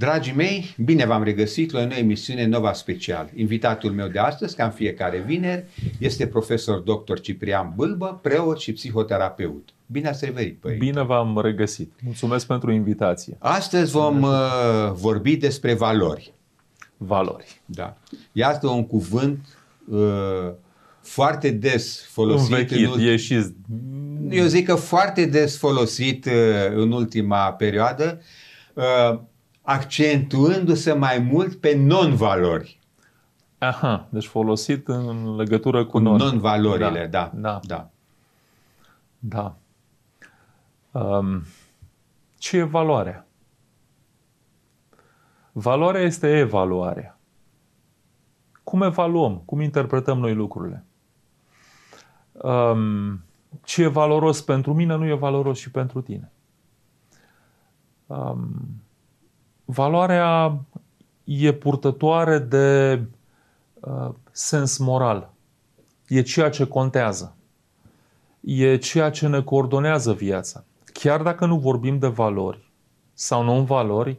Dragii mei, bine v-am regăsit la o nouă emisiune Nova Special. Invitatul meu de astăzi, ca în fiecare vineri, este profesor dr. Ciprian Bâlbă, preot și psihoterapeut. Bine ați revenit, părinte. Bine v-am regăsit. Mulțumesc pentru invitație. Astăzi vom uh, vorbi despre valori. Valori. Da. Iată un cuvânt uh, foarte des folosit. Învechit, în ult... Eu zic că foarte des folosit uh, în ultima perioadă. Uh, accentuându-se mai mult pe non-valori. Aha, deci folosit în legătură cu non. non-valorile, da, da. Da. Da. da. Um, ce e valoarea? Valoarea este evaluarea. Cum evaluăm? Cum interpretăm noi lucrurile? Um, ce e valoros pentru mine nu e valoros și pentru tine. Um, valoarea e purtătoare de uh, sens moral. E ceea ce contează. E ceea ce ne coordonează viața. Chiar dacă nu vorbim de valori sau non-valori,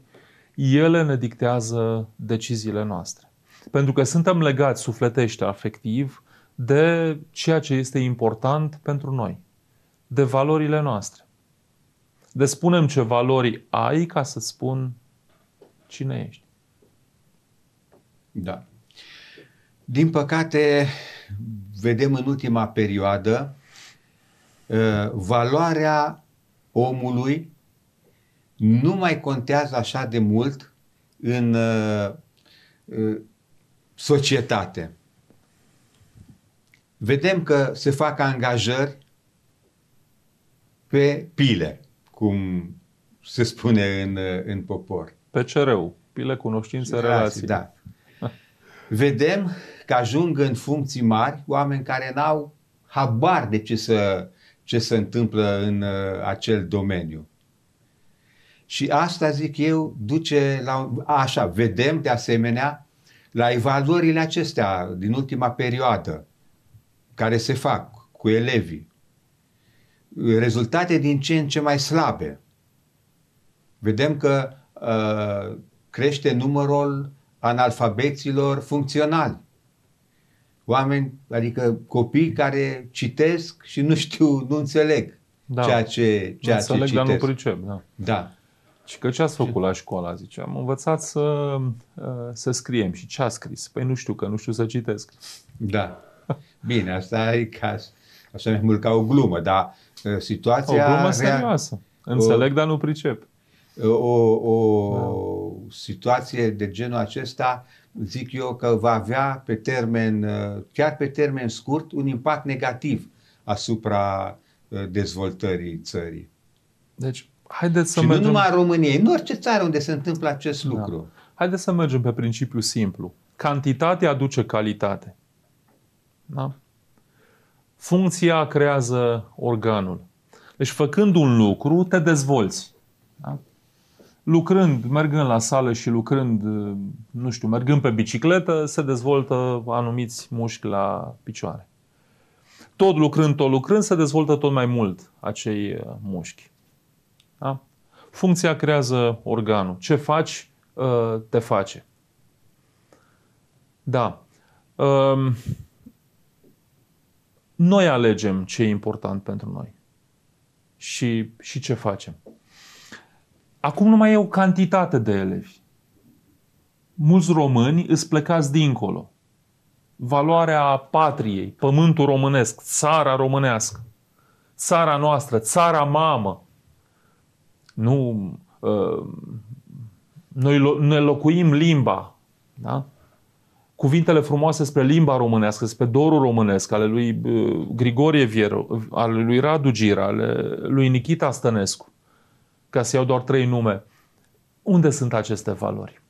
ele ne dictează deciziile noastre. Pentru că suntem legați sufletește, afectiv, de ceea ce este important pentru noi, de valorile De Despunem ce valori ai ca să spun cine ești. Da. Din păcate, vedem în ultima perioadă uh, valoarea omului nu mai contează așa de mult în uh, uh, societate. Vedem că se fac angajări pe pile, cum se spune în, în popor. PCR-ul, pile, cunoștințe, relații. Da, relații. Da. Vedem că ajung în funcții mari oameni care n-au habar de ce se, ce se întâmplă în uh, acel domeniu. Și asta, zic eu, duce la. Așa, vedem de asemenea la evaluările acestea din ultima perioadă care se fac cu elevii. Rezultate din ce în ce mai slabe. Vedem că Uh, crește numărul analfabeților funcționali. Oameni, adică copii care citesc și nu știu, nu înțeleg da. ceea ce ceea nu înțeleg, ce citesc. dar nu pricep. Da. da. Și că ce ați făcut la școală, zice? Am învățat să, uh, să scriem. Și ce a scris? Păi nu știu, că nu știu să citesc. Da. Bine, asta e ca, Așa mai mult ca o glumă, dar uh, situația... O glumă rea... serioasă. Înțeleg, o... dar nu pricep o, o da. situație de genul acesta, zic eu că va avea pe termen, uh, chiar pe termen scurt, un impact negativ asupra uh, dezvoltării țării. Deci, haideți să și mergem... nu numai României, România, în orice țară unde se întâmplă acest da. lucru. Da. Haideți să mergem pe principiu simplu. Cantitate aduce calitate. Da? Funcția creează organul. Deci, făcând un lucru, te dezvolți. Da? lucrând, mergând la sală și lucrând, nu știu, mergând pe bicicletă, se dezvoltă anumiți mușchi la picioare. Tot lucrând, tot lucrând, se dezvoltă tot mai mult acei uh, mușchi. Da? Funcția creează organul. Ce faci, uh, te face. Da. Um, noi alegem ce e important pentru noi și, și ce facem. Acum nu mai e o cantitate de elevi. Mulți români îți plecați dincolo. Valoarea patriei, pământul românesc, țara românească, țara noastră, țara mamă. Nu, uh, noi ne locuim limba, da? cuvintele frumoase spre limba românească, spre dorul românesc, ale lui ă, Grigorie Vieru, ale lui Radu Gira, ale lui Nikita Stănescu ca să iau doar trei nume. Unde sunt aceste valori?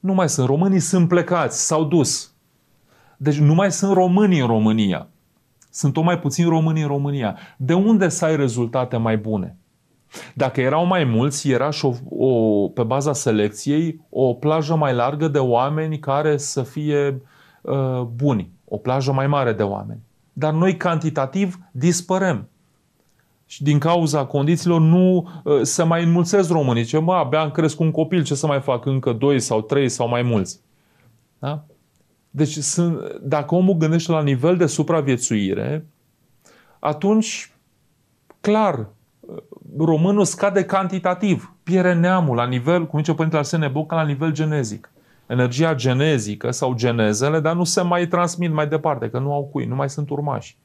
Nu mai sunt. Românii sunt plecați, s-au dus. Deci nu mai sunt români în România. Sunt tot mai puțini români în România. De unde să ai rezultate mai bune? Dacă erau mai mulți, era și o, o, pe baza selecției o plajă mai largă de oameni care să fie uh, buni, o plajă mai mare de oameni. Dar noi cantitativ dispărem și din cauza condițiilor nu ă, se mai înmulțesc românii. Ce mă, abia am crescut un copil, ce să mai fac încă doi sau trei sau mai mulți? Da? Deci sunt, dacă omul gândește la nivel de supraviețuire, atunci, clar, românul scade cantitativ, pierde neamul la nivel, cum zice Părintele Arsene Boca, la nivel genezic. Energia genezică sau genezele, dar nu se mai transmit mai departe, că nu au cui, nu mai sunt urmași.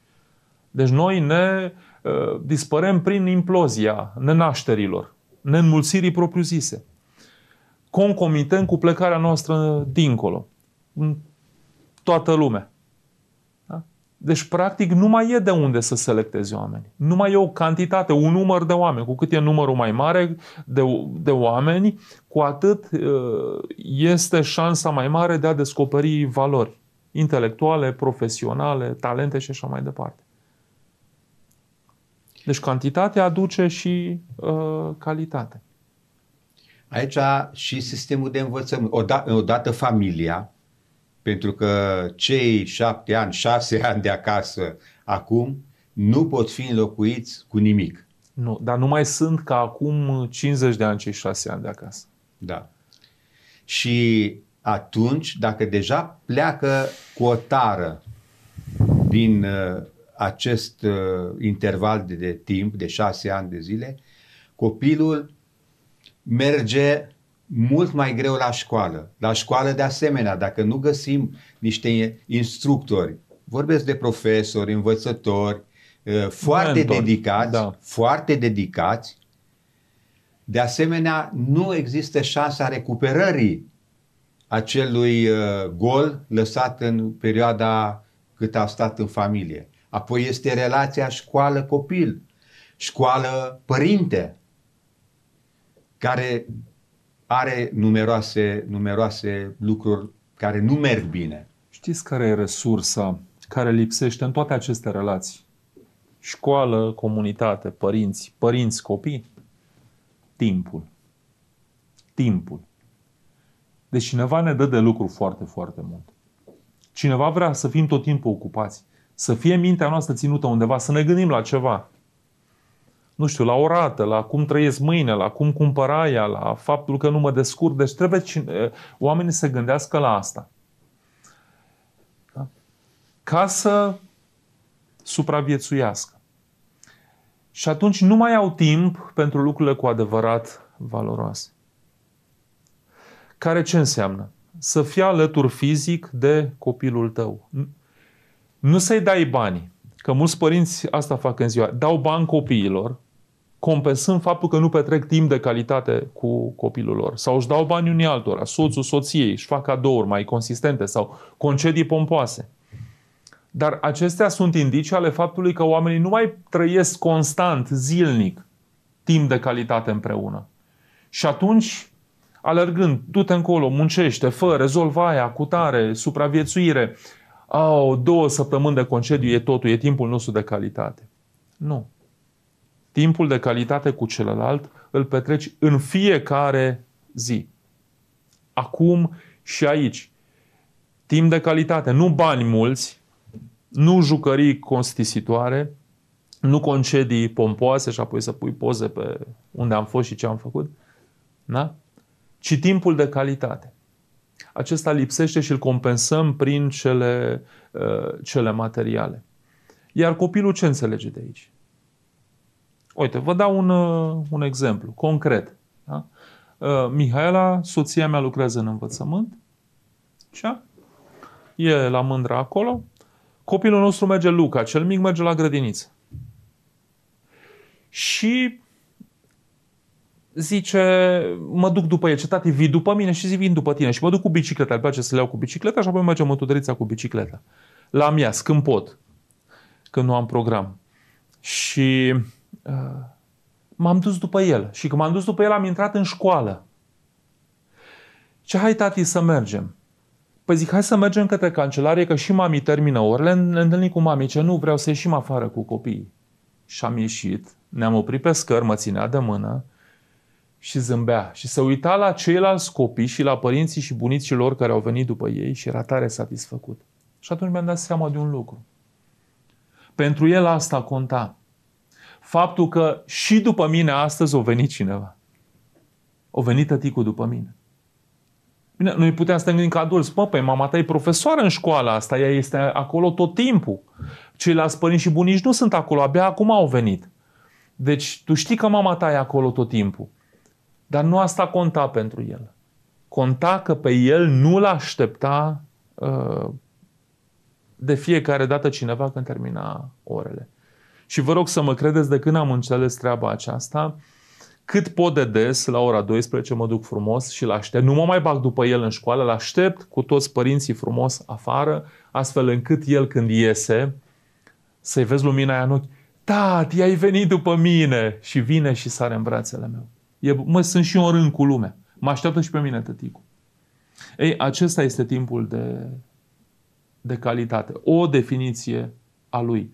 Deci noi ne Uh, dispărem prin implozia nenașterilor, nenmulțirii propriu-zise, concomitent cu plecarea noastră dincolo, în toată lumea. Da? Deci, practic, nu mai e de unde să selectezi oameni. Nu mai e o cantitate, un număr de oameni. Cu cât e numărul mai mare de, de oameni, cu atât uh, este șansa mai mare de a descoperi valori intelectuale, profesionale, talente și așa mai departe. Deci cantitatea aduce și uh, calitate. Aici și sistemul de învățământ. Odată, odată familia, pentru că cei șapte ani, șase ani de acasă acum nu pot fi înlocuiți cu nimic. Nu, dar nu mai sunt ca acum 50 de ani cei șase ani de acasă. Da. Și atunci, dacă deja pleacă cu o tară din uh, acest uh, interval de, de timp, de șase ani de zile, copilul merge mult mai greu la școală. La școală, de asemenea, dacă nu găsim niște instructori, vorbesc de profesori, învățători, uh, foarte Mentor. dedicați, da. foarte dedicați, de asemenea, nu există șansa recuperării acelui uh, gol lăsat în perioada cât a stat în familie. Apoi este relația școală-copil, școală-părinte, care are numeroase, numeroase lucruri care nu merg bine. Știți care e resursa care lipsește în toate aceste relații? Școală, comunitate, părinți, părinți, copii? Timpul. Timpul. Deci cineva ne dă de lucru foarte, foarte mult. Cineva vrea să fim tot timpul ocupați să fie mintea noastră ținută undeva, să ne gândim la ceva. Nu știu, la o rată, la cum trăiesc mâine, la cum cumpăra ea, la faptul că nu mă descurc. Deci trebuie cine, oamenii să gândească la asta. Da? Ca să supraviețuiască. Și atunci nu mai au timp pentru lucrurile cu adevărat valoroase. Care ce înseamnă? Să fie alături fizic de copilul tău. Nu să-i dai bani, că mulți părinți asta fac în ziua, dau bani copiilor, compensând faptul că nu petrec timp de calitate cu copilul lor. Sau își dau bani unii altora, soțul, soției, își fac cadouri mai consistente sau concedii pompoase. Dar acestea sunt indicii ale faptului că oamenii nu mai trăiesc constant, zilnic, timp de calitate împreună. Și atunci, alergând, du-te încolo, muncește, fă, rezolva aia, cutare, supraviețuire, uh, au două săptămâni de concediu, e totul, e timpul nostru de calitate. Nu. Timpul de calitate cu celălalt îl petreci în fiecare zi. Acum și aici. Timp de calitate, nu bani mulți, nu jucării constisitoare, nu concedii pompoase și apoi să pui poze pe unde am fost și ce am făcut, da? ci timpul de calitate acesta lipsește și îl compensăm prin cele, ă, cele materiale. Iar copilul ce înțelege de aici? Uite, vă dau un, ă, un exemplu concret. Da? Ă, Mihaela, soția mea lucrează în învățământ. Așa? E la mândra acolo. Copilul nostru merge Luca, cel mic merge la grădiniță. Și zice, mă duc după el, ce tati, vii după mine și zi, vin după tine. Și mă duc cu bicicleta, îl place să le iau cu bicicleta și apoi mergem în tutărița cu bicicleta. La amiaz, când pot, când nu am program. Și uh, m-am dus după el. Și când m-am dus după el, am intrat în școală. Ce hai tati să mergem. Păi zic, hai să mergem către cancelarie, că și mami termină orele, ne întâlnim cu mami, ce nu, vreau să ieșim afară cu copiii. Și am ieșit, ne-am oprit pe scări, mă ținea de mână, și zâmbea și se uita la ceilalți copii și la părinții și bunicii lor care au venit după ei și era tare satisfăcut. Și atunci mi-am dat seama de un lucru. Pentru el asta conta. Faptul că și după mine astăzi o venit cineva. O venit tăticul după mine. Bine, noi puteam să ne gândim ca adulți, pă, păi mama ta e profesoară în școala asta, ea este acolo tot timpul. Ceilalți părinți și bunici nu sunt acolo, abia acum au venit. Deci tu știi că mama ta e acolo tot timpul. Dar nu asta conta pentru el. Conta că pe el nu-l aștepta uh, de fiecare dată cineva când termina orele. Și vă rog să mă credeți de când am înțeles treaba aceasta, cât pot de des, la ora 12 mă duc frumos și l aștept. Nu mă mai bag după el în școală, la aștept cu toți părinții frumos afară, astfel încât el când iese, să-i vezi lumina aia în ochi. Tati, ai venit după mine! Și vine și sare în brațele meu. E, mă, sunt și eu în rând cu lumea. Mă așteaptă și pe mine tăticul. Ei, acesta este timpul de, de calitate. O definiție a lui.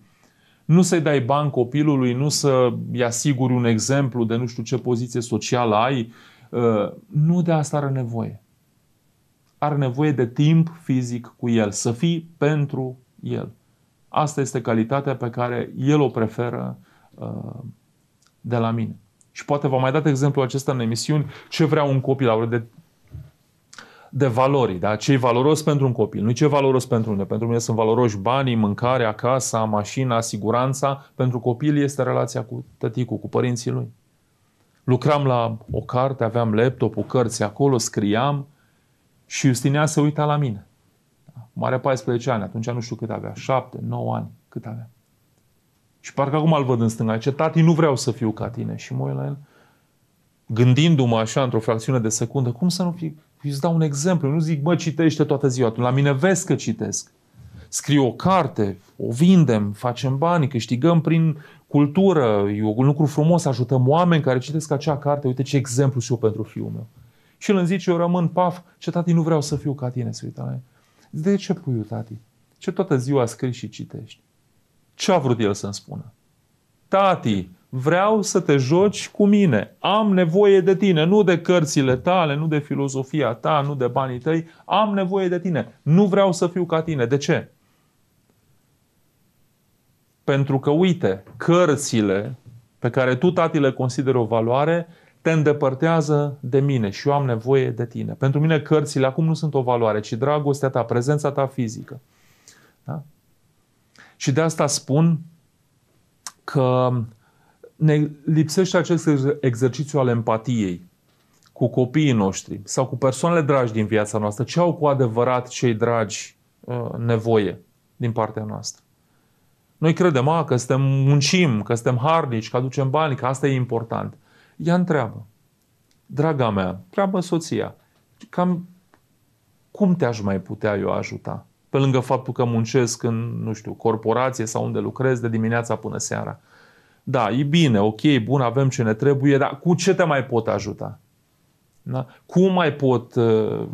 Nu să-i dai bani copilului, nu să-i asiguri un exemplu de nu știu ce poziție socială ai. Ă, nu de asta are nevoie. Are nevoie de timp fizic cu el, să fii pentru el. Asta este calitatea pe care el o preferă ă, de la mine. Și poate v-am mai dat exemplu acesta în emisiuni, ce vrea un copil, aură de de valori, da? ce e valoros pentru un copil, nu ce e valoros pentru mine. Pentru mine sunt valoroși banii, mâncarea, casa, mașina, siguranța. Pentru copil este relația cu tăticul, cu părinții lui. Lucram la o carte, aveam laptopul, cărți acolo, scriam și Justinea se uita la mine. Mare Marea 14 ani, atunci nu știu cât avea, 7, 9 ani, cât avea. Și parcă acum îl văd în stânga. Ce, tati, nu vreau să fiu ca tine. Și mă la el, gândindu-mă așa într-o fracțiune de secundă, cum să nu fi... Îți dau un exemplu. nu zic, mă, citește toată ziua. la mine vezi că citesc. Scriu o carte, o vindem, facem bani, câștigăm prin cultură. E un lucru frumos, ajutăm oameni care citesc acea carte. Uite ce exemplu și eu pentru fiul meu. Și îl îmi zice, eu rămân paf, ce tati, nu vreau să fiu ca tine, să uită la el. De ce pui, tati? Ce toată ziua scrii și citești? Ce a vrut el să-mi spună? Tati, vreau să te joci cu mine. Am nevoie de tine, nu de cărțile tale, nu de filozofia ta, nu de banii tăi. Am nevoie de tine. Nu vreau să fiu ca tine. De ce? Pentru că, uite, cărțile pe care tu, tati, le consideri o valoare, te îndepărtează de mine și eu am nevoie de tine. Pentru mine cărțile acum nu sunt o valoare, ci dragostea ta, prezența ta fizică. Da? Și de asta spun că ne lipsește acest exercițiu al empatiei cu copiii noștri sau cu persoanele dragi din viața noastră. Ce au cu adevărat cei dragi uh, nevoie din partea noastră? Noi credem, a, că suntem muncim, că suntem harnici, că aducem bani, că asta e important. Ea întreabă, draga mea, treabă soția, cam cum te-aș mai putea eu ajuta? Pe lângă faptul că muncesc în, nu știu, corporație sau unde lucrez de dimineața până seara. Da, e bine, ok, bun, avem ce ne trebuie, dar cu ce te mai pot ajuta? Da? Cum mai pot... Uh,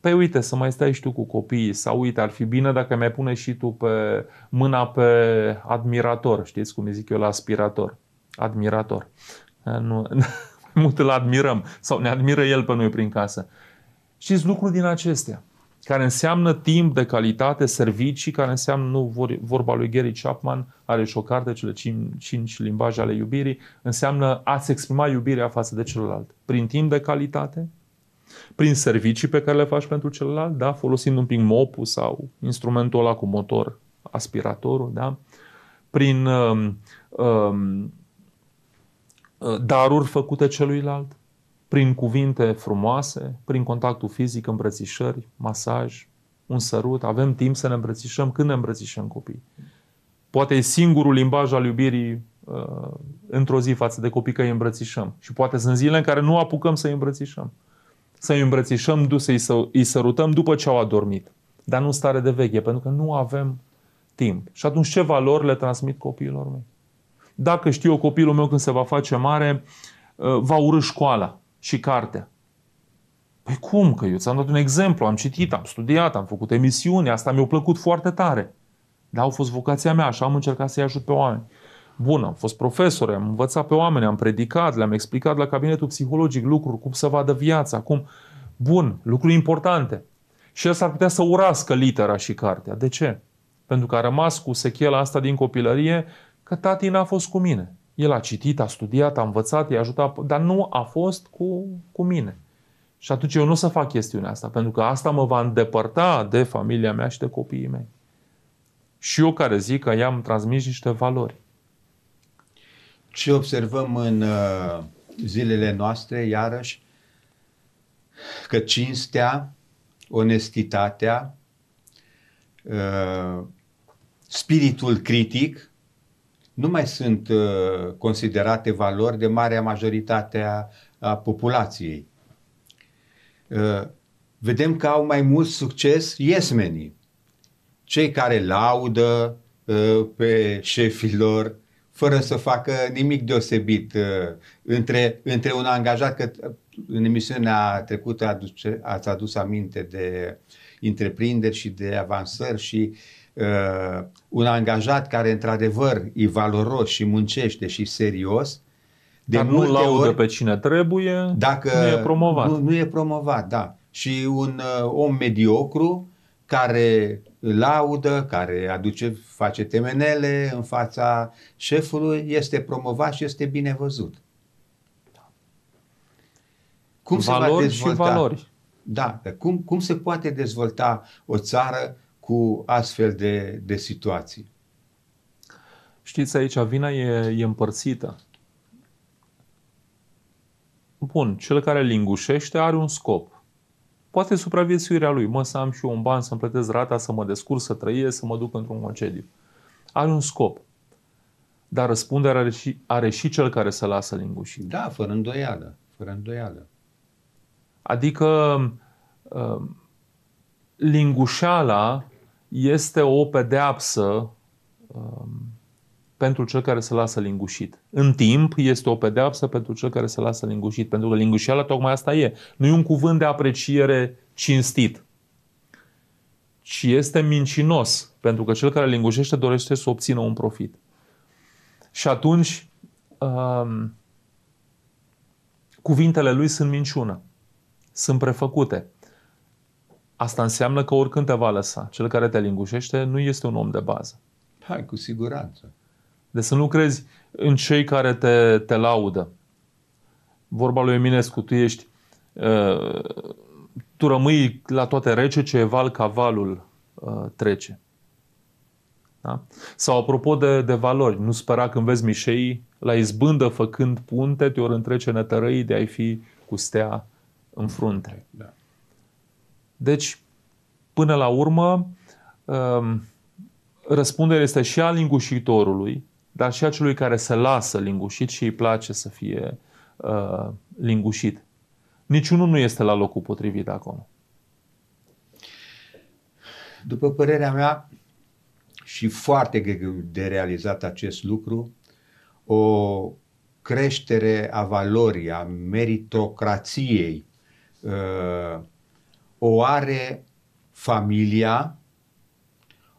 păi uite, să mai stai și tu cu copiii sau uite, ar fi bine dacă mai pune și tu pe mâna pe admirator, știți cum zic eu la aspirator, admirator. Da, nu, mult îl admirăm sau ne admiră el pe noi prin casă. Știți lucruri din acestea care înseamnă timp de calitate, servicii, care înseamnă, nu vorba lui Gary Chapman, are și o carte, cele cinci limbaje ale iubirii, înseamnă a-ți exprima iubirea față de celălalt. Prin timp de calitate, prin servicii pe care le faci pentru celălalt, da? folosind un pic mopul sau instrumentul ăla cu motor, aspiratorul, da? prin um, um, uh, daruri făcute celuilalt, prin cuvinte frumoase, prin contactul fizic, îmbrățișări, masaj, un sărut, avem timp să ne îmbrățișăm când ne îmbrățișăm copii. Poate e singurul limbaj al iubirii uh, într-o zi față de copii că îi îmbrățișăm. Și poate sunt zile în care nu apucăm să îi îmbrățișăm. Să îi îmbrățișăm, să îi, sărutăm după ce au adormit. Dar nu stare de veche, pentru că nu avem timp. Și atunci ce valori le transmit copiilor mei? Dacă știu eu copilul meu când se va face mare, uh, va urâ școala și cartea. Păi cum că eu ți-am dat un exemplu, am citit, am studiat, am făcut emisiuni, asta mi-a plăcut foarte tare. Dar au fost vocația mea așa am încercat să-i ajut pe oameni. Bun, am fost profesor, am învățat pe oameni, am predicat, le-am explicat la cabinetul psihologic lucruri, cum să vadă viața, cum... Bun, lucruri importante. Și el s-ar putea să urască litera și cartea. De ce? Pentru că a rămas cu sechela asta din copilărie că tati n-a fost cu mine. El a citit, a studiat, a învățat, i-a ajutat, dar nu a fost cu, cu mine. Și atunci eu nu o să fac chestiunea asta, pentru că asta mă va îndepărta de familia mea și de copiii mei. Și eu care zic că i-am transmis niște valori. Ce observăm în uh, zilele noastre, iarăși, că cinstea, onestitatea, uh, spiritul critic nu mai sunt uh, considerate valori de marea majoritate a, populației. Uh, vedem că au mai mult succes iesmenii, cei care laudă uh, pe șefilor fără să facă nimic deosebit între, între un angajat, că în emisiunea trecută aduce, ați adus aminte de întreprinderi și de avansări și uh, Uh, un angajat care într-adevăr e valoros și muncește și serios, de Dar nu laudă ori, pe cine trebuie, dacă nu e promovat. Nu, nu e promovat, da. Și un uh, om mediocru care laudă, care aduce, face temenele în fața șefului, este promovat și este bine văzut. Cum valori se va dezvolta? și valori. Da, cum, cum se poate dezvolta o țară cu astfel de, de situații. Știți, aici vina e, e împărțită. Bun, cel care lingușește are un scop. Poate supraviețuirea lui. Mă, să am și eu un ban, să-mi plătesc rata, să mă descurc, să trăiesc, să mă duc într-un concediu. Are un scop. Dar răspunderea are și, are și cel care se lasă lingușit. Da, fără îndoială. Fără îndoială. Adică uh, lingușeala este o pedeapsă um, pentru cel care se lasă lingușit. În timp, este o pedeapsă pentru cel care se lasă lingușit, pentru că lingușeala tocmai asta e. Nu e un cuvânt de apreciere cinstit, ci este mincinos, pentru că cel care lingușește dorește să obțină un profit. Și atunci, um, cuvintele lui sunt minciună, sunt prefăcute. Asta înseamnă că oricând te va lăsa. Cel care te lingușește nu este un om de bază. Hai, cu siguranță. De deci să nu crezi în cei care te, te laudă. Vorba lui Eminescu, tu ești uh, tu rămâi la toate rece ce eval cavalul uh, trece. Da? Sau apropo de, de valori, nu spera când vezi mișei la izbândă făcând punte, te ori întrece nătărăi de a fi cu stea în frunte. Da. Deci, până la urmă, um, răspunderea este și a lingușitorului, dar și a celui care se lasă lingușit și îi place să fie uh, lingușit. Niciunul nu este la locul potrivit acum. După părerea mea, și foarte greu de realizat acest lucru, o creștere a valorii, a meritocrației uh, o are familia,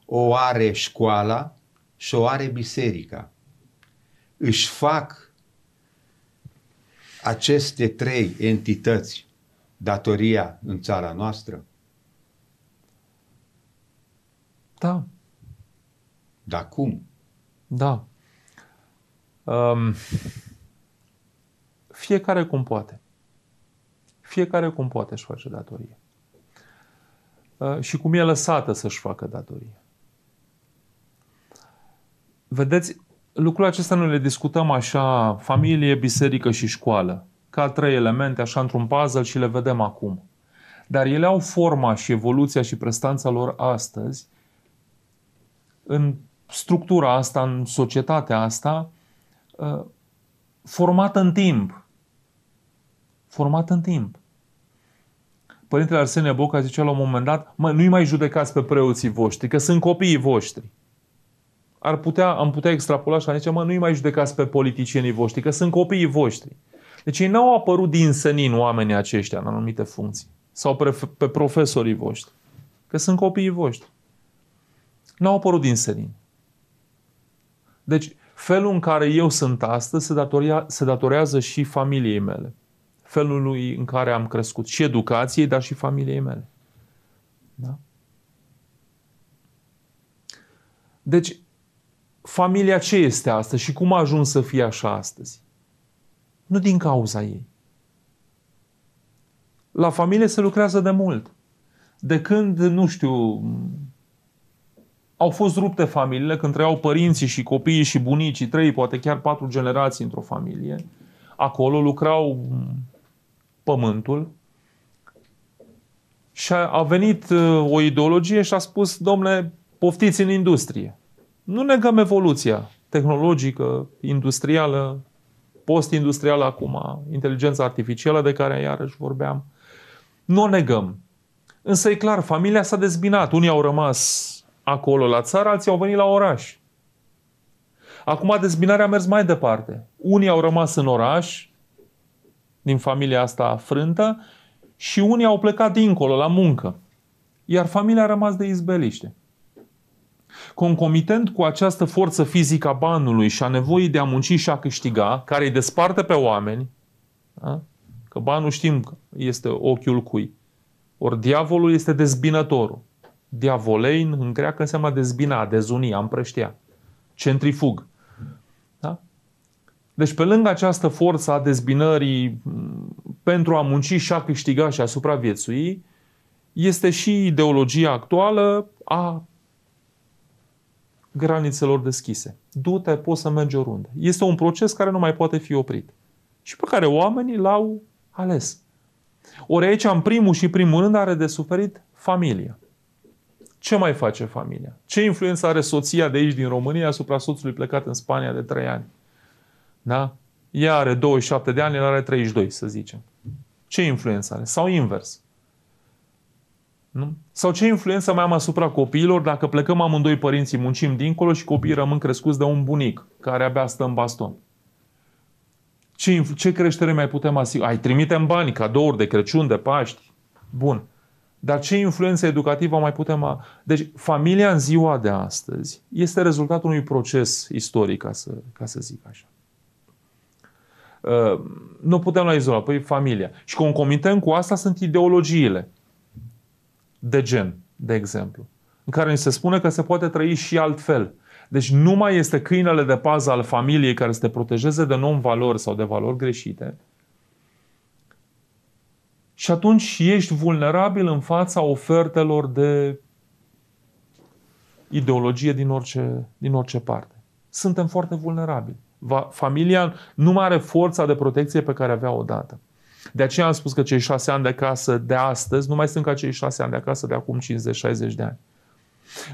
o are școala și o are biserica. Își fac aceste trei entități datoria în țara noastră? Da. Dar cum? Da. Um, fiecare cum poate. Fiecare cum poate își face datorie. Uh, și cum e lăsată să-și facă datoria. Vedeți, lucrul acesta noi le discutăm așa, familie, biserică și școală, ca trei elemente, așa într-un puzzle și le vedem acum. Dar ele au forma și evoluția și prestanța lor astăzi în structura asta, în societatea asta, uh, formată în timp. Formată în timp. Părintele Arsenie Boca zicea la un moment dat, mă, nu-i mai judecați pe preoții voștri, că sunt copiii voștri. Ar putea, am putea extrapola și a zice, mă, nu-i mai judecați pe politicienii voștri, că sunt copiii voștri. Deci ei n-au apărut din senin oamenii aceștia în anumite funcții. Sau pe, pe profesorii voștri. Că sunt copiii voștri. N-au apărut din senin. Deci, felul în care eu sunt astăzi se, datoria, se datorează și familiei mele felului în care am crescut și educației, dar și familiei mele. Da? Deci, familia ce este astăzi și cum a ajuns să fie așa astăzi? Nu din cauza ei. La familie se lucrează de mult. De când, nu știu, au fost rupte familiile, când trăiau părinții și copiii și bunicii, trei, poate chiar patru generații într-o familie, acolo lucrau pământul și a, venit uh, o ideologie și a spus, domnule, poftiți în industrie. Nu negăm evoluția tehnologică, industrială, post-industrială acum, inteligența artificială de care iarăși vorbeam. Nu o negăm. Însă e clar, familia s-a dezbinat. Unii au rămas acolo la țară, alții au venit la oraș. Acum dezbinarea a mers mai departe. Unii au rămas în oraș, din familia asta frântă și unii au plecat dincolo, la muncă. Iar familia a rămas de izbeliște. Concomitent cu această forță fizică a banului și a nevoii de a munci și a câștiga, care îi desparte pe oameni, da? că banul știm că este ochiul cui, ori diavolul este dezbinătorul. Diavolein în greacă înseamnă dezbina, dezunia, împrăștia, centrifug. Da? Deci pe lângă această forță a dezbinării pentru a munci și a câștiga și a supraviețui, este și ideologia actuală a granițelor deschise. Du-te, poți să mergi oriunde. Este un proces care nu mai poate fi oprit și pe care oamenii l-au ales. Ori aici, în primul și primul rând, are de suferit familia. Ce mai face familia? Ce influență are soția de aici din România asupra soțului plecat în Spania de trei ani? Da? Ea are 27 de ani, el are 32, să zicem. Ce influență are? Sau invers. Nu? Sau ce influență mai am asupra copiilor dacă plecăm amândoi părinții, muncim dincolo și copiii rămân crescuți de un bunic care abia stă în baston? Ce, ce creștere mai putem asigura? Ai în bani, cadouri de Crăciun, de Paști. Bun. Dar ce influență educativă mai putem... A... Deci familia în ziua de astăzi este rezultatul unui proces istoric, ca să, ca să zic așa. Ă, nu putem la izola, păi familia. Și concomitent cu asta sunt ideologiile de gen, de exemplu, în care ni se spune că se poate trăi și altfel. Deci nu mai este câinele de pază al familiei care să te protejeze de non-valori sau de valori greșite. Și atunci ești vulnerabil în fața ofertelor de ideologie din orice, din orice parte. Suntem foarte vulnerabili va, familia nu mai are forța de protecție pe care avea odată. De aceea am spus că cei șase ani de acasă de astăzi nu mai sunt ca cei șase ani de acasă de acum 50-60 de ani.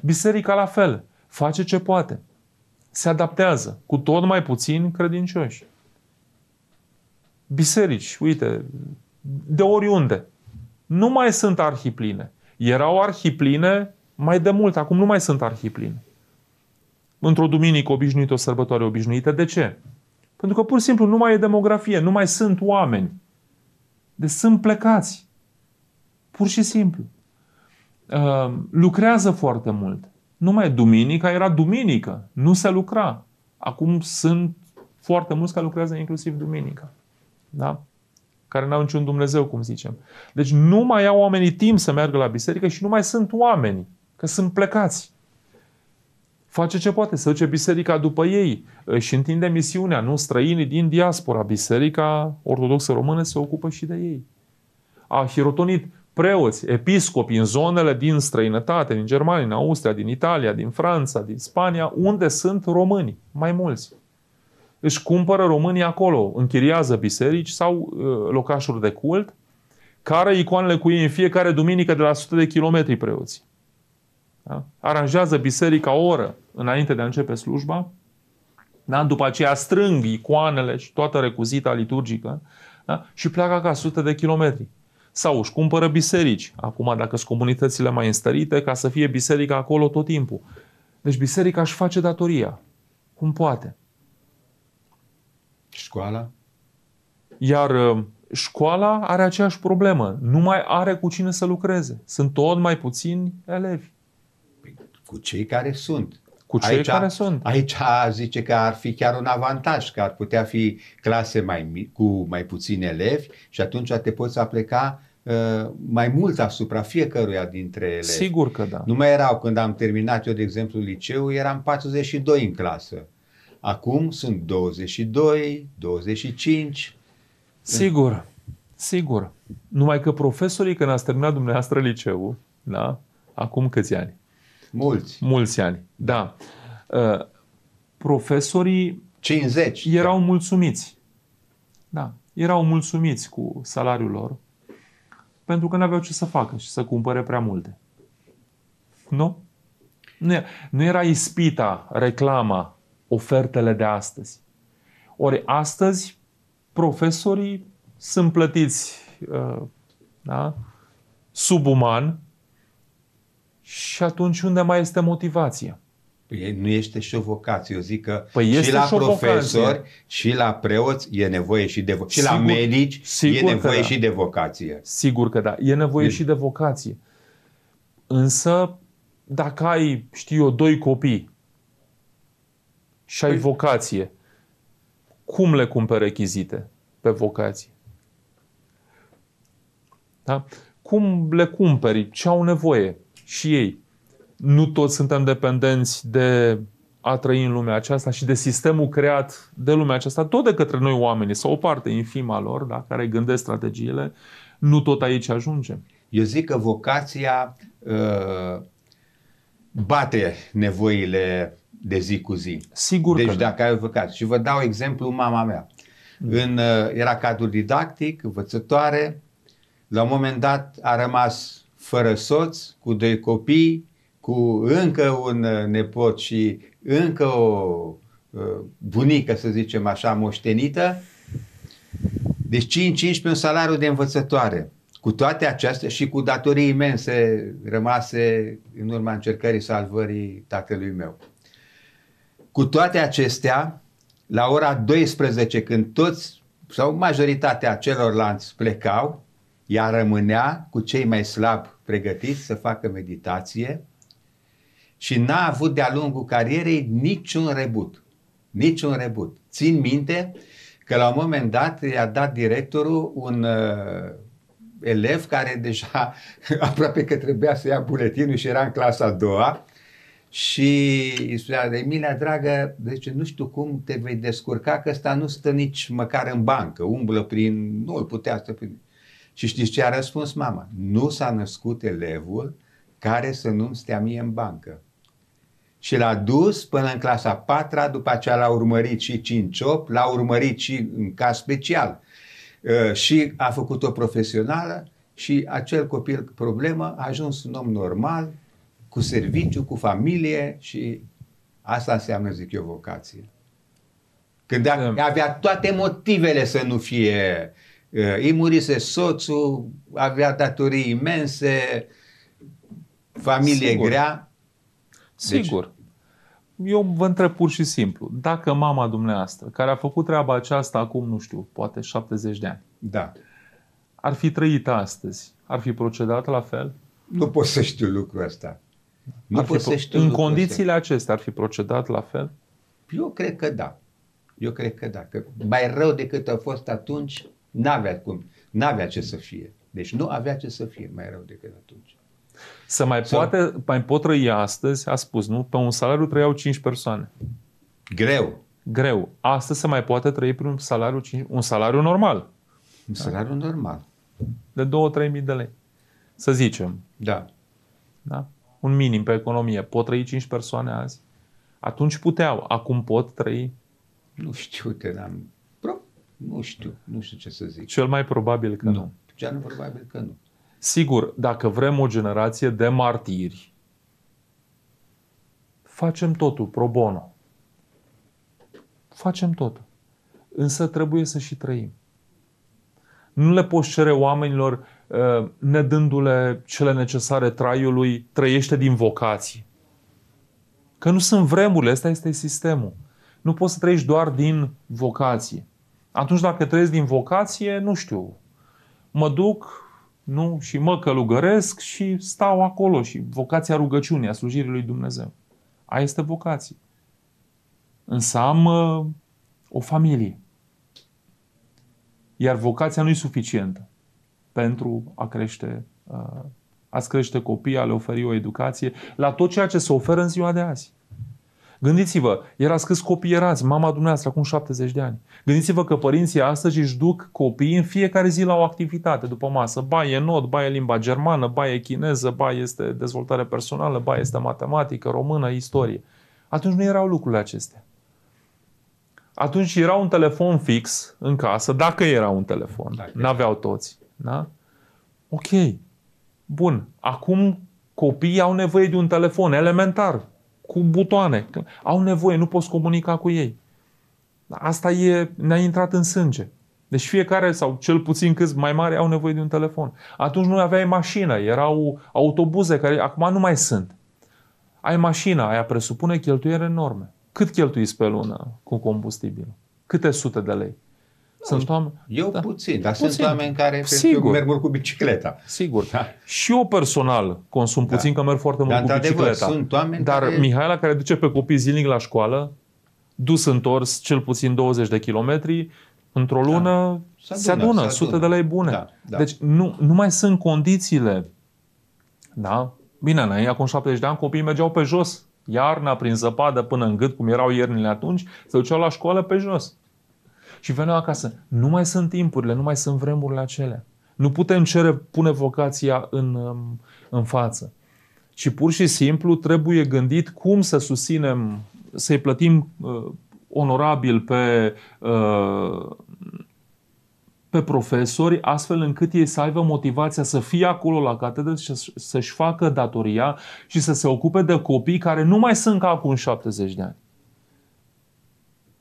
Biserica la fel, face ce poate. Se adaptează, cu tot mai puțin credincioși. Biserici, uite, de oriunde, nu mai sunt arhipline. Erau arhipline mai de mult, acum nu mai sunt arhipline într-o duminică obișnuită, o sărbătoare obișnuită. De ce? Pentru că pur și simplu nu mai e demografie, nu mai sunt oameni. Deci sunt plecați. Pur și simplu. Uh, lucrează foarte mult. Nu mai duminica era duminică, nu se lucra. Acum sunt foarte mulți care lucrează inclusiv duminica. Da? Care n-au niciun Dumnezeu, cum zicem. Deci nu mai au oamenii timp să meargă la biserică și nu mai sunt oameni, că sunt plecați face ce poate, să duce biserica după ei și întinde misiunea, nu străinii din diaspora. Biserica ortodoxă română se ocupă și de ei. A hirotonit preoți, episcopi în zonele din străinătate, din Germania, din Austria, din Italia, din Franța, din Spania, unde sunt români, mai mulți. Își cumpără românii acolo, închiriază biserici sau uh, locașuri de cult, care icoanele cu ei în fiecare duminică de la sute de kilometri preoții. Da? Aranjează biserica o oră înainte de a începe slujba, da? după aceea strâng icoanele și toată recuzita liturgică da? și pleacă ca sute de kilometri. Sau își cumpără biserici, acum dacă sunt comunitățile mai înstărite, ca să fie biserica acolo tot timpul. Deci biserica își face datoria, cum poate. Școala? Iar uh, școala are aceeași problemă. Nu mai are cu cine să lucreze. Sunt tot mai puțini elevi cu cei care sunt. Cu cei aici, care sunt. Aici zice că ar fi chiar un avantaj, că ar putea fi clase mai cu mai puțini elevi și atunci te poți apleca uh, mai mult asupra fiecăruia dintre ele. Sigur că da. Nu mai erau când am terminat eu, de exemplu, liceu, eram 42 în clasă. Acum sunt 22, 25. Sigur, sigur. Numai că profesorii, când ați terminat dumneavoastră liceul, da? acum câți ani? Mulți. Mulți ani, da. Uh, profesorii 50. Da. erau da. mulțumiți. Da, erau mulțumiți cu salariul lor pentru că nu aveau ce să facă și să cumpere prea multe. Nu? Nu era, nu era ispita, reclama, ofertele de astăzi. Ori astăzi, profesorii sunt plătiți uh, da? subuman, și atunci unde mai este motivația? Păi nu este și o vocație. Eu zic că păi și la și profesori, și la preoți e nevoie și de vocație. Și la medici sigur e nevoie da. și de vocație. Sigur că da. E nevoie e. și de vocație. Însă, dacă ai, știu eu, doi copii și ai păi... vocație, cum le cumperi rechizite pe vocație? Da? Cum le cumperi? Ce au nevoie? și ei. Nu toți suntem dependenți de a trăi în lumea aceasta și de sistemul creat de lumea aceasta, tot de către noi oamenii, sau o parte infima lor, da, care gândesc strategiile, nu tot aici ajungem. Eu zic că vocația uh, bate nevoile de zi cu zi. Sigur deci că da. dacă ai o vocație. Și vă dau exemplu mama mea. Mm. În, uh, era cadru didactic, învățătoare, la un moment dat a rămas fără soț, cu doi copii, cu încă un uh, nepot și încă o uh, bunică, să zicem așa, moștenită. Deci 5-15 pe un salariu de învățătoare. Cu toate acestea și cu datorii imense rămase în urma încercării salvării tatălui meu. Cu toate acestea, la ora 12, când toți sau majoritatea celorlalți plecau, ea rămânea cu cei mai slab pregătiți să facă meditație și n-a avut de-a lungul carierei niciun rebut. Niciun rebut. Țin minte că la un moment dat i-a dat directorul un uh, elev care deja aproape că trebuia să ia buletinul și era în clasa a doua și îi spunea, Emilia, dragă, deci nu știu cum te vei descurca, că ăsta nu stă nici măcar în bancă, umblă prin, nu îl putea să prin... Și știți ce a răspuns mama? Nu s-a născut elevul care să nu-mi stea mie în bancă. Și l-a dus până în clasa 4 după aceea l-a urmărit și 5-8, l-a urmărit și în caz special. Ă, și a făcut-o profesională și acel copil problemă a ajuns un om normal, cu serviciu, cu familie și asta înseamnă, zic eu, vocație. Când avea toate motivele să nu fie uh, Uh, îi murise soțul, avea datorii imense, familie Sigur. grea. Deci- Sigur. Deci, eu vă întreb pur și simplu, dacă mama dumneavoastră, care a făcut treaba aceasta acum, nu știu, poate 70 de ani, da. ar fi trăit astăzi, ar fi procedat la fel? Nu pot să știu lucrul ăsta. Nu pot să știu în condițiile ăsta. acestea ar fi procedat la fel? Eu cred că da. Eu cred că da. Că mai rău decât a fost atunci, N-avea cum, n-avea ce să fie. Deci nu avea ce să fie mai rău decât atunci. Să mai, Sau... poate, mai pot trăi astăzi, a spus, nu? Pe un salariu trăiau 5 persoane. Greu. Greu. Astăzi se mai poate trăi prin un salariu, un salariu normal. Un salariu normal. De 2-3 mii de lei. Să zicem. Da. Da? Un minim pe economie. Pot trăi 5 persoane azi? Atunci puteau. Acum pot trăi? Nu știu, te am nu știu, nu știu ce să zic. Cel mai probabil că nu. nu. Cel mai probabil că nu. Sigur, dacă vrem o generație de martiri, facem totul pro bono. Facem totul. Însă trebuie să și trăim. Nu le poți cere oamenilor ă, ne dându-le cele necesare traiului, trăiește din vocație. Că nu sunt vremurile, asta este sistemul. Nu poți să trăiești doar din vocație. Atunci dacă trăiesc din vocație, nu știu, mă duc nu? și mă călugăresc și stau acolo și vocația rugăciunii, a slujirii lui Dumnezeu. Aia este vocație. Însă am uh, o familie. Iar vocația nu e suficientă pentru a crește, uh, a crește copii, a le oferi o educație, la tot ceea ce se oferă în ziua de azi. Gândiți-vă, erați câți copii erați, mama dumneavoastră acum 70 de ani. Gândiți-vă că părinții astăzi își duc copiii în fiecare zi la o activitate după masă. Ba e not, ba e limba germană, ba e chineză, ba este dezvoltare personală, ba este matematică, română, istorie. Atunci nu erau lucrurile acestea. Atunci era un telefon fix în casă, dacă era un telefon. Dacă N-aveau toți. Da? Ok. Bun. Acum copiii au nevoie de un telefon elementar cu butoane. Au nevoie, nu poți comunica cu ei. Da, asta e, ne-a intrat în sânge. Deci fiecare, sau cel puțin câți mai mari, au nevoie de un telefon. Atunci nu aveai mașină, erau autobuze care acum nu mai sunt. Ai mașina, aia presupune cheltuieri enorme. Cât cheltuiți pe lună cu combustibil? Câte sute de lei? Sunt oameni, eu da. puțin, dar puțin. sunt oameni care Sigur. merg cu bicicleta. Sigur. Da. Și eu personal consum da. puțin, că merg foarte mult dar, cu bicicleta. Sunt oameni dar care... Mihaela care duce pe copii zilnic la școală, dus întors cel puțin 20 de kilometri, într-o da. lună se adună, se adună, adună. sute de lei bune. Da, da. Deci nu, nu mai sunt condițiile. Da? Bine, noi acum 70 de ani copiii mergeau pe jos. Iarna, prin zăpadă, până în gât, cum erau iernile atunci, se duceau la școală pe jos și veneau acasă. Nu mai sunt timpurile, nu mai sunt vremurile acelea. Nu putem cere, pune vocația în, um, în față. Și pur și simplu trebuie gândit cum să susținem, să-i plătim uh, onorabil pe, uh, pe profesori, astfel încât ei să aibă motivația să fie acolo la catedră și să-și facă datoria și să se ocupe de copii care nu mai sunt ca acum 70 de ani.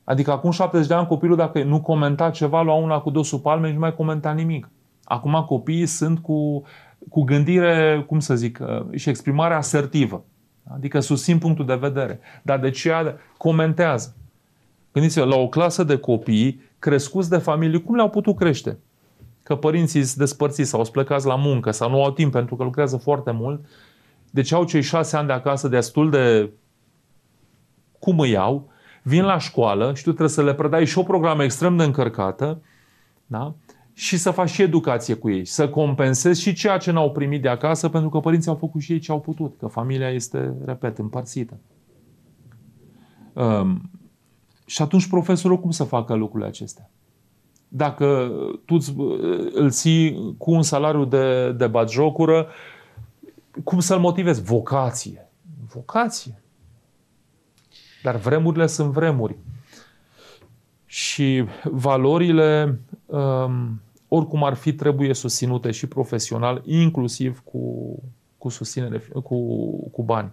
Adică acum 70 de ani copilul dacă nu comenta ceva, lua una cu dosul palmei și nu mai comenta nimic. Acum copiii sunt cu, cu gândire, cum să zic, uh, și exprimare asertivă. Adică susțin punctul de vedere. Dar de ce comentează? Gândiți-vă, la o clasă de copii crescuți de familie, cum le-au putut crește? Că părinții sunt despărțiți sau au plecați la muncă sau nu au timp pentru că lucrează foarte mult. Deci au cei șase ani de acasă destul de... Cum îi au? vin la școală și tu trebuie să le predai și o programă extrem de încărcată da? și să faci și educație cu ei, să compensezi și ceea ce n-au primit de acasă, pentru că părinții au făcut și ei ce au putut, că familia este, repet, împărțită. Um, și atunci profesorul cum să facă lucrurile acestea? Dacă tu eh, îl ții cu un salariu de, de jocură, cum să-l motivezi? Vocație. Vocație. Dar vremurile sunt vremuri. Și valorile, um, oricum ar fi, trebuie susținute și profesional, inclusiv cu, cu susținere, cu, cu bani.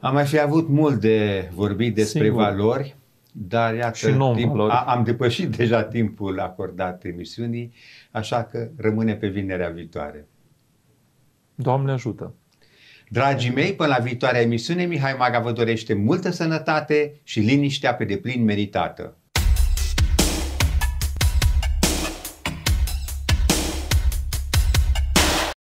Am mai fi avut mult de vorbit despre Singur. valori, dar iată, și timp, valori. A, am depășit deja timpul acordat emisiunii, așa că rămâne pe vinerea viitoare. Doamne ajută! Dragii mei, până la viitoarea emisiune, Mihai Maga vă dorește multă sănătate și liniștea pe deplin meritată.